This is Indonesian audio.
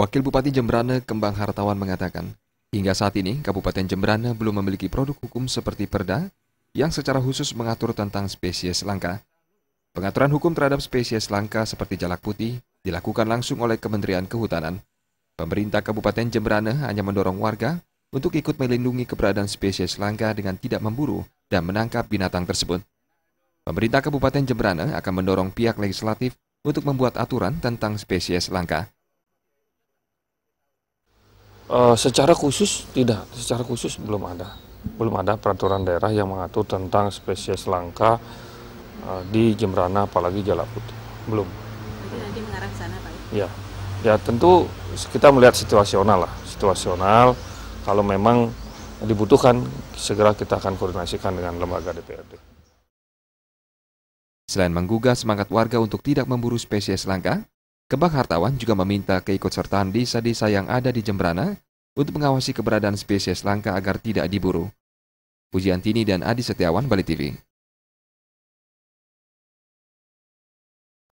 Wakil Bupati Jembrana Kembang Hartawan mengatakan, hingga saat ini Kabupaten Jembrana belum memiliki produk hukum seperti perda yang secara khusus mengatur tentang spesies langka. Pengaturan hukum terhadap spesies langka seperti jalak putih dilakukan langsung oleh Kementerian Kehutanan. Pemerintah Kabupaten Jembrana hanya mendorong warga untuk ikut melindungi keberadaan spesies langka dengan tidak memburu dan menangkap binatang tersebut. Pemerintah Kabupaten Jembrana akan mendorong pihak legislatif untuk membuat aturan tentang spesies langka. Eh, secara khusus tidak, secara khusus belum ada, belum ada peraturan daerah yang mengatur tentang spesies langka uh, di Jembrana apalagi Jalak putih, belum. nanti mengarah sana pak. Ya, iya. ya tentu kita melihat situasional lah, situasional. Kalau memang dibutuhkan, segera kita akan koordinasikan dengan lembaga DPRD. Selain menggugah semangat warga untuk tidak memburu spesies langka, Kebak Hartawan juga meminta keikutsertaan desa-desa yang ada di Jembrana untuk mengawasi keberadaan spesies langka agar tidak diburu. Pujiantini dan Adi Setiawan, Bali TV.